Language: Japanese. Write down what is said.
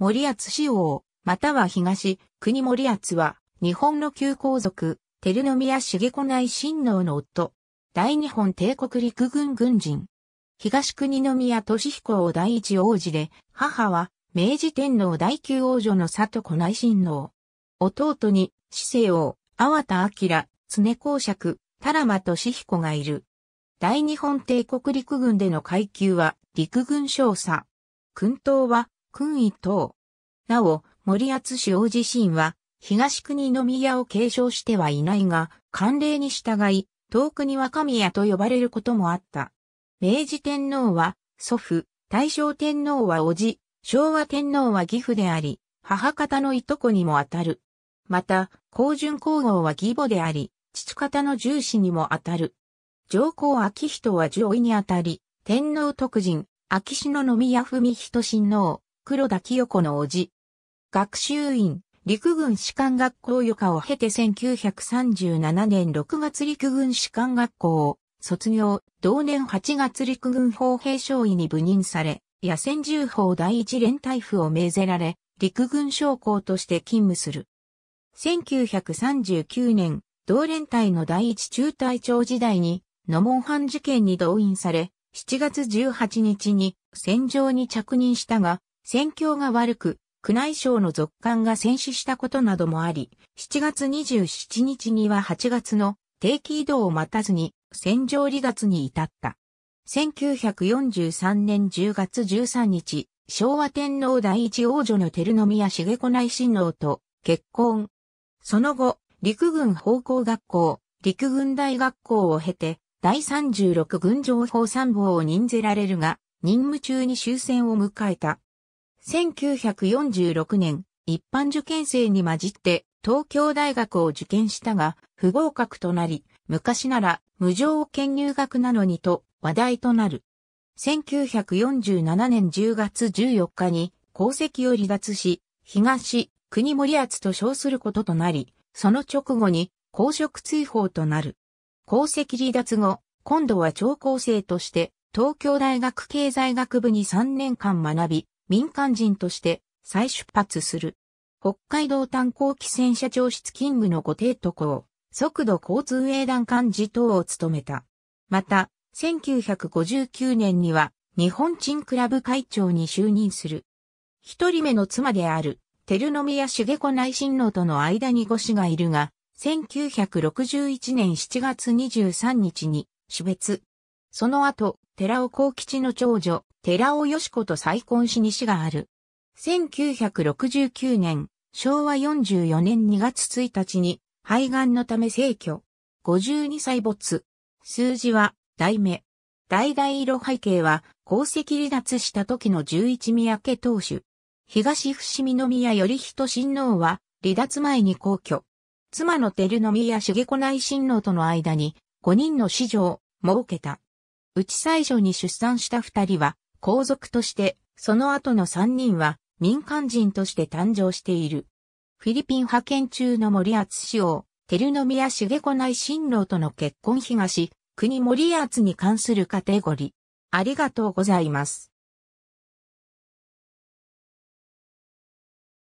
森厚志王、または東、国森厚は、日本の旧皇族、照宮重子内親王の夫、大日本帝国陸軍軍人。東国宮俊彦を第一王子で、母は、明治天皇第九王女の里子内親王。弟に、市政王、粟田明、常公爵、田良俊彦がいる。大日本帝国陸軍での階級は、陸軍少佐。訓頭は、勲位等。なお、森厚氏王自身は、東国宮を継承してはいないが、慣例に従い、遠くに若宮と呼ばれることもあった。明治天皇は、祖父、大正天皇は叔父、昭和天皇は義父であり、母方のいとこにもあたる。また、皇順皇后は義母であり、父方の重視にもあたる。上皇明人は上位にあたり、天皇特人、秋篠宮文仁親王、黒田清子の叔父。学習院、陸軍士官学校予科を経て1937年6月陸軍士官学校を卒業、同年8月陸軍砲兵少尉に部任され、野戦銃砲第一連隊府を命ぜられ、陸軍将校として勤務する。1939年、同連隊の第一中隊長時代に、野門藩事件に動員され、7月18日に戦場に着任したが、戦況が悪く、宮内省の続官が戦死したことなどもあり、7月27日には8月の定期移動を待たずに戦場離脱に至った。1943年10月13日、昭和天皇第一王女の照宮重子内親王と結婚。その後、陸軍奉公学校、陸軍大学校を経て、第36軍情報参謀を任ぜられるが、任務中に終戦を迎えた。1946年、一般受験生に混じって東京大学を受験したが、不合格となり、昔なら無条件入学なのにと話題となる。1947年10月14日に功績を離脱し、東、国森厚と称することとなり、その直後に公職追放となる。功績離脱後、今度は超高生として東京大学経済学部に3年間学び、民間人として再出発する。北海道炭鉱機船社長室勤務の御帝都校、速度交通営団幹事等を務めた。また、1959年には日本人クラブ会長に就任する。一人目の妻である、照宮茂子内親王との間に五子がいるが、1961年7月23日に死別。その後、寺尾幸吉の長女、寺尾よし子と再婚し西がある。1969年、昭和44年2月1日に、肺がんのため逝去。52歳没。数字は、代名。大々色背景は、功績離脱した時の十一宮家当主。東伏見宮頼人親王は、離脱前に皇居。妻の照宮重子内親王との間に、5人の子女を設けた。うち最初に出産した二人は皇族として、その後の三人は民間人として誕生している。フィリピン派遣中の森厚氏王、照宮重子内新郎との結婚東、国森厚に関するカテゴリー。ありがとうございます。